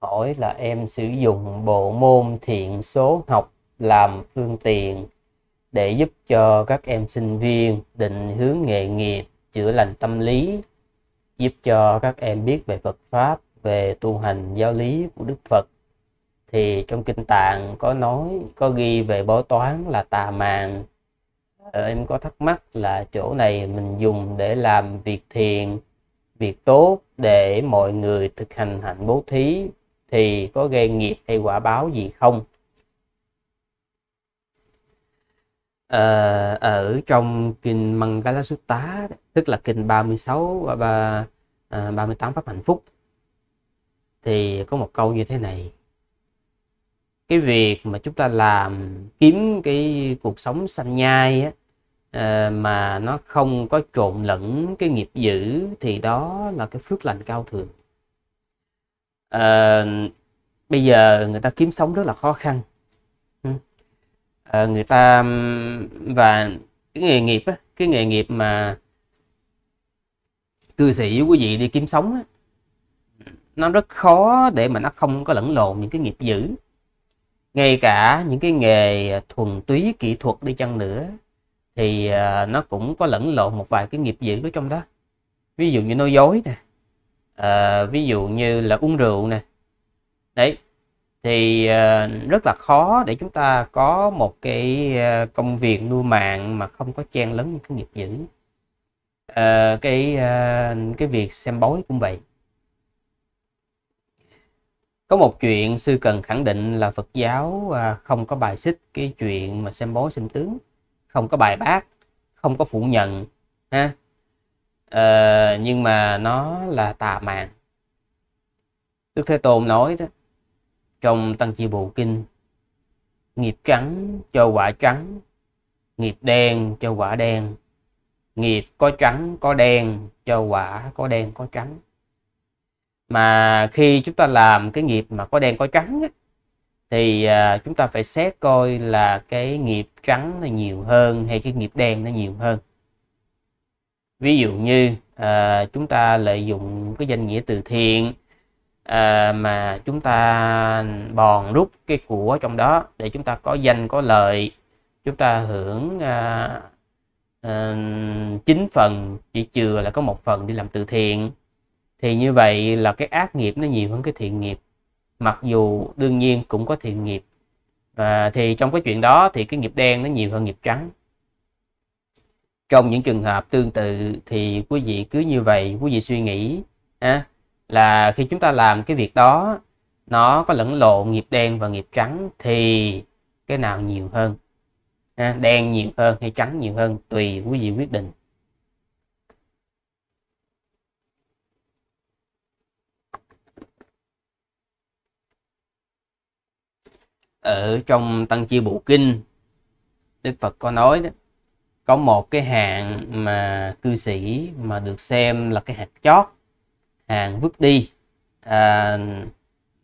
hỏi là em sử dụng bộ môn thiện số học làm phương tiện để giúp cho các em sinh viên định hướng nghề nghiệp, chữa lành tâm lý, giúp cho các em biết về Phật Pháp, về tu hành giáo lý của Đức Phật. Thì trong Kinh Tạng có nói, có ghi về bói toán là tà màng. Ờ, em có thắc mắc là chỗ này mình dùng để làm việc thiện, việc tốt để mọi người thực hành hạnh bố thí thì có gây nghiệp hay quả báo gì không à, ở trong kinh Mangala Sutta tức là kinh 36 và 3, à, 38 pháp hạnh phúc thì có một câu như thế này cái việc mà chúng ta làm kiếm cái cuộc sống sanh nhai á, ờ, mà nó không có trộn lẫn cái nghiệp dữ thì đó là cái phước lành cao thượng à, bây giờ người ta kiếm sống rất là khó khăn à, người ta và cái nghề nghiệp á, cái nghề nghiệp mà cư sĩ quý vị đi kiếm sống á, nó rất khó để mà nó không có lẫn lộn những cái nghiệp dữ ngay cả những cái nghề thuần túy kỹ thuật đi chăng nữa thì ờ, nó cũng có lẫn lộn một vài cái nghiệp dữ ở trong đó ví dụ như nói dối nè à, ví dụ như là uống rượu nè đấy thì à, rất là khó để chúng ta có một cái ờ, công việc nuôi mạng mà không có chen lấn những cái nghiệp dữ à, cái à, cái việc xem bói cũng vậy có một chuyện sư cần khẳng định là Phật giáo không có bài xích cái chuyện mà xem bói xem tướng không có bài bác không có phủ nhận ha à, nhưng mà nó là tà mạng đức thế tôn nói đó trong tăng chi bộ kinh nghiệp trắng cho quả trắng nghiệp đen cho quả đen nghiệp có trắng có đen cho quả có đen có trắng mà khi chúng ta làm cái nghiệp mà có đen có trắng ấy, thì à, chúng ta phải xét coi là cái nghiệp trắng nó nhiều hơn hay cái nghiệp đen nó nhiều hơn ví dụ như à, chúng ta lợi dụng cái danh nghĩa từ thiện à, mà chúng ta bòn rút cái của trong đó để chúng ta có danh có lợi chúng ta hưởng à, à, 9 phần chỉ chừa là có một phần đi làm từ thiện thì như vậy là cái ác nghiệp nó nhiều hơn cái thiện nghiệp mặc dù đương nhiên cũng có thiện nghiệp à, thì trong cái chuyện đó thì cái nghiệp đen nó nhiều hơn nghiệp trắng trong những trường hợp tương tự thì quý vị cứ như vậy quý vị suy nghĩ à, là khi chúng ta làm cái việc đó nó có lẫn lộn nghiệp đen và nghiệp trắng thì cái nào nhiều hơn à, đen nhiều hơn hay trắng nhiều hơn tùy quý vị quyết định ở trong tăng chi bộ kinh đức phật có nói đó có một cái hạn mà cư sĩ mà được xem là cái hạt chót hàng vứt đi à,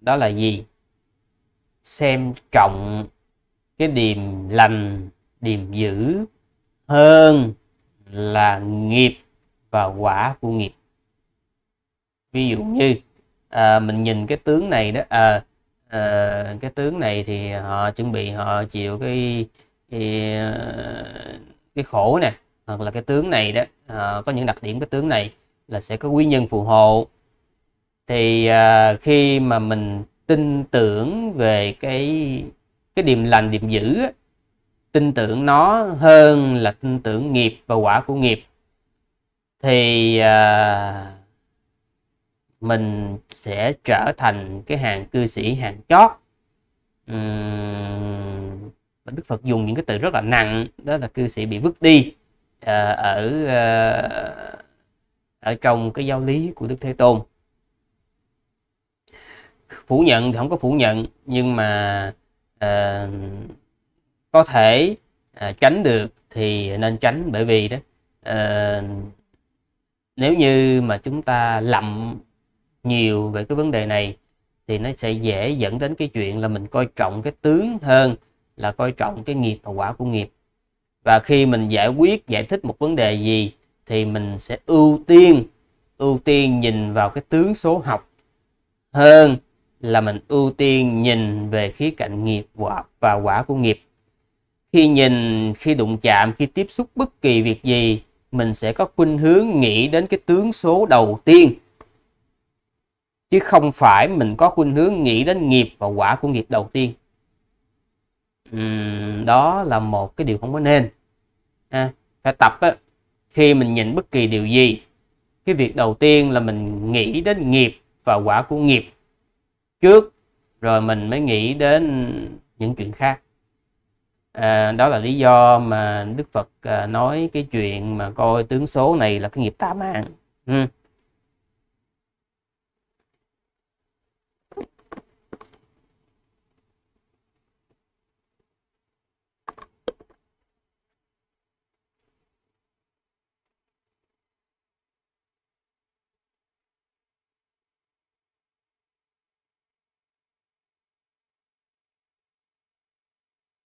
đó là gì xem trọng cái điềm lành điềm dữ hơn là nghiệp và quả của nghiệp ví dụ như à, mình nhìn cái tướng này đó à, à, cái tướng này thì họ chuẩn bị họ chịu cái, cái à, cái khổ nè hoặc là cái tướng này đó à, có những đặc điểm cái tướng này là sẽ có quý nhân phù hộ thì à, khi mà mình tin tưởng về cái cái điềm lành điềm dữ tin tưởng nó hơn là tin tưởng nghiệp và quả của nghiệp thì à, mình sẽ trở thành cái hàng cư sĩ hàng chót uhm, mà đức phật dùng những cái từ rất là nặng đó là cư sĩ bị vứt đi à, ở à, ở trong cái giáo lý của đức thế tôn phủ nhận thì không có phủ nhận nhưng mà à, có thể à, tránh được thì nên tránh bởi vì đó à, nếu như mà chúng ta lầm nhiều về cái vấn đề này thì nó sẽ dễ dẫn đến cái chuyện là mình coi trọng cái tướng hơn là coi trọng cái nghiệp và quả của nghiệp và khi mình giải quyết giải thích một vấn đề gì thì mình sẽ ưu tiên ưu tiên nhìn vào cái tướng số học hơn là mình ưu tiên nhìn về khía cạnh nghiệp quả và quả của nghiệp khi nhìn khi đụng chạm khi tiếp xúc bất kỳ việc gì mình sẽ có khuynh hướng nghĩ đến cái tướng số đầu tiên chứ không phải mình có khuynh hướng nghĩ đến nghiệp và quả của nghiệp đầu tiên Ừ, đó là một cái điều không có nên à, phải tập á, khi mình nhìn bất kỳ điều gì cái việc đầu tiên là mình nghĩ đến nghiệp và quả của nghiệp trước rồi mình mới nghĩ đến những chuyện khác à, đó là lý do mà đức phật à, nói cái chuyện mà coi tướng số này là cái nghiệp tà mạng ừ.